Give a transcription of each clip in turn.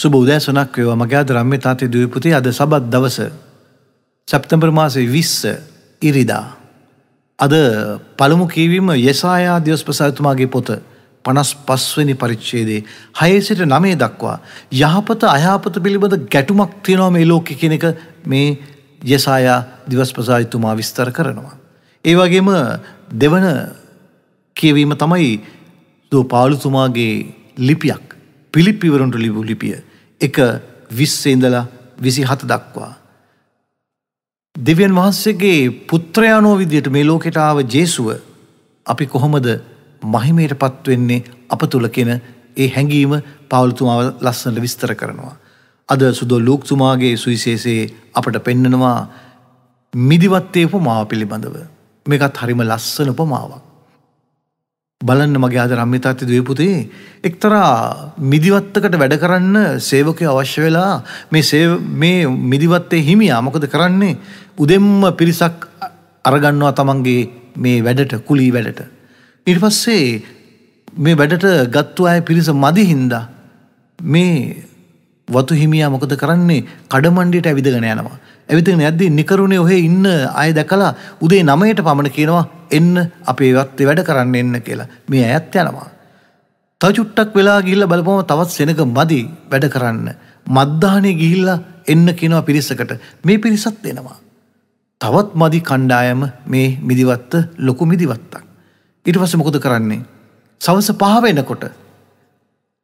සුබ උදෑසනක් වේවා මගේ ආදරම්මේ තාත්තේ දුවේ පුතේ අද සබත් දවස සැප්තැම්බර් මාසේ 20 ඉරිදා අද පළමු කියවීම යසායා දියස්පසතුමාගේ පොත 55 වෙනි පරිච්ඡේදයේ 6 සිට 9 දක්වා යහපත අයහපත පිළිබඳ ගැටුමක් තියෙනවා මේ ලෝකේ කියන එක මේ යසායා දිවස්පසතුමා විස්තර කරනවා. ඒ වගේම දෙවන කියවීම තමයි දෝ පාලුතුමාගේ ලිපියක් පිළිපිවරුන්ට ලිබු ලිපිය එක විස්ස ඉඳලා විසි හත දක්වා. දෙවියන් වහන්සේගේ පුත්‍රයානෝ විදියට මේ ලෝකෙට ආව ජේසුව අපි කොහොමද මහිමයට පත්වෙන්නේ අප තුළ කෙන ඒ හැඟීම පවුලතුමාව ලස්සනට විස්තර කරනවා. අද සුදො ලූක්තුමාගේ සුවිශේෂයේ අපට පෙන්නනවා මිදිවත්තේ උපමාව පිළිබඳව. මේකත් හරිම ලස්සන උපමාවක්. බලන්න මගේ ආද රම්මිතාත්ති දවපුතේ එක්තරා මිදිවත්තකට වැඩ කරන්න සේවකය අවශ්‍ය වෙලා මේ මිදිවත්තේ හිමියා මොකද කරන්නේ උදෙම්ම පිරිසක් අරගන්නවා තමන්ගේ මේ වැඩට කුලී වැඩට. ඉට පස්සේ මේ වැඩට ගත්තු අය පිරිස මදිහින්දා මේ වතු හිමියා මොකද කරන්නේ කඩමණ්ඩියට ඇවිදගෙන යනවා. ඇවිතෙන ඇද්දී නිකරුණේ ඔහේ ඉන්න අය දැකලා උදේ නමයට පමණ කියනවා එන්න අපේ වත්තේ වැඩ කරන්න එන්න කියලා මේ ඇත් යනවා. තචුට්ටක් වෙලා ගිල්ල බලපොම තවත් සෙනක මදි වැඩ කරන්න. මද්දානේ ගිහිල්ලා එන්න කියනවා පිරිසකට මේ පිරිසත් එනවා. තවත් මදි කණ්ඩායම මේ මිදිවත්ත ලොකු මිදිවත්තක්. ඊට පස්සේ මොකද කරන්නේ? සවස පහ වෙනකොට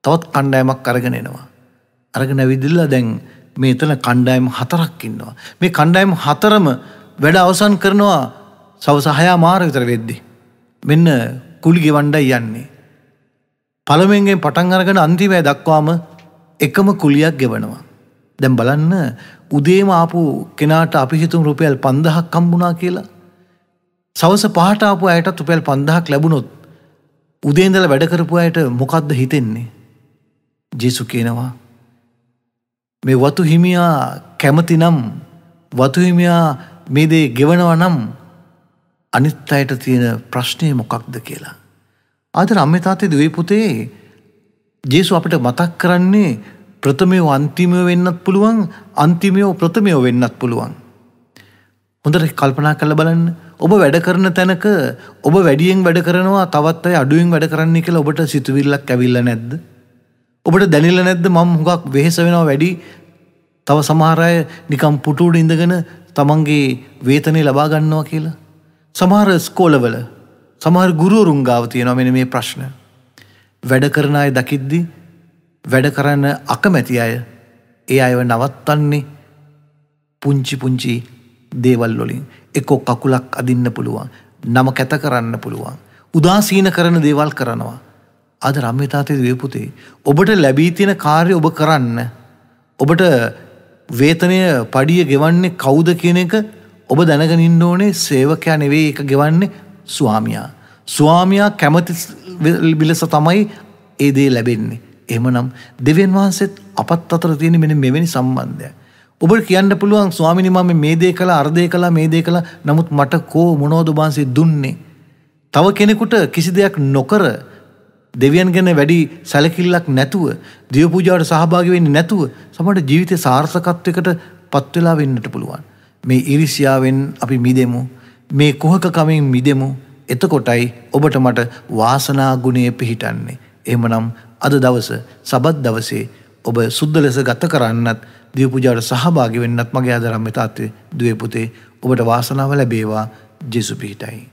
තවත් කණ්ඩායමක් අරගෙන එනවා. අරගෙන ඇවිදලා දැන් මේතන කණ්ඩායම් හතරක් ඉන්නවා. මේ කණ්ඩායම් හතරම වැඩ අවසන් කරනවා සවසහයා මාර විතර වෙද්දි. මෙන්න කුලි ගෙවණ්ඩයි යන්නේ. පළමෙන්ගෙන් පටන් අරගෙන අන්තිමය දක්වාම එකම කුලියක් ගෙවනවා. දැන් බලන්න උදේම ආපු කෙනාට අපි හිතමු රුපියල් 5000ක් හම්බුණා කියලා. සවස පහට ආපු අයටත් රුපියල් 5000ක් ලැබුණොත් උදේ ඉඳලා වැඩ කරපු අයට මොකද්ද හිතෙන්නේ? ජේසු කියනවා මේ වතු හිමියා කැමති නම් වතු හිමියා මේ දේ ගෙවනවා නම් අනිත් අයට තියෙන ප්‍රශ්නය මොකක්ද කියලා. ආදර අම්ම තාත්තේ දුවේ පුතේ ජේසු අපිට මතක් කරන්නේ ප්‍රථමයෝ අන්තිමයෝ වෙන්නත් පුළුවන් අන්තිමයෝ ප්‍රථමයෝ වෙන්නත් පුළුවන්. හොඳට කල්පනා කළ බලන්න ඔබ වැඩ කරන තැනක ඔබ වැඩියෙන් වැඩ කරනවා තවත් අය අඩුවෙන් වැඩ කරන්නේ කියලා ඔබට සිතුවිල්ලක් ඇවිල්ලා නැද්ද? ඔබට දැනිල නැද්ද මම හුඟක් වෙහෙස වෙනවා වැඩි තව සමහර අය නිකම් පුටුවට ඉඳගෙන තමන්ගේ වේතනය ලබා ගන්නවා කියලා. සමහර ස්කෝලවල සමහර ගුරුවරුන් ගාව තියෙනවා මෙන්න මේ ප්‍රශ්න. වැඩ කරන අය දකිද්දි වැඩ කරන්න අකමැති අය ඒ අයව නවත්තන්නේ පුංචි පුංචි දේවල් වලින් එකෝ කකුලක් අදින්න පුළුවන් නම කැත කරන්න පුළුවන් උදාසීන කරන දේවල් කරනවා අද රම්‍ය තාත්තේ දියපුතේ ඔබට ලැබී තියෙන කාර්ය ඔබ කරන්න ඔබට වේතනය පඩිය ගෙවන්නේ කවුද කියන එක ඔබ දැනගෙන ඉන්න ඕනේ සේවකයා නෙවෙයි ඒක ගෙවන්නේ ස්වාමියා ස්වාමියා කැමති විලස තමයි ඒ දේ ලැබෙන්නේ එහෙමනම් දෙවියන් වහන්සේත් අපත් අතර තියෙන මෙන්න මෙවැනි සම්බන්ධයක් ඔබට කියන්න පුළුවන් ස්වාමිනි මම මේ දේ කළා අර දේ කළා මේ දේ කළා නමුත් මට කෝ මොනවද ඔබ වහන්සේ දුන්නේ තව කෙනෙකුට කිසි දෙයක් නොකර දෙවියන් ගැන වැඩි සැලකිල්ලක් නැතුව දියපූජාවට සහභාගි වෙන්නේ නැතුව සමහරට ජීවිතේ සාර්ථකත්වයකට පත් වෙලා වෙන්නට පුළුවන්. මේ ඉරිසියාවෙන් අපි මිදෙමු. මේ කුහක කමෙන් මිදෙමු. එතකොටයි ඔබට මට වාසනා ගුණය පිහිටන්නේ. එහෙමනම් අද දවස සබත් දවසේ ඔබ සුද්ද ලෙස ගත කරන්නත් දියපූජාවට සහභාගි වෙන්නත් මගේ ආදරම් මෙතාත්තේ දුවේ පුතේ ඔබට වාසනාව ලැබේවා ජේසු පිහිටයි.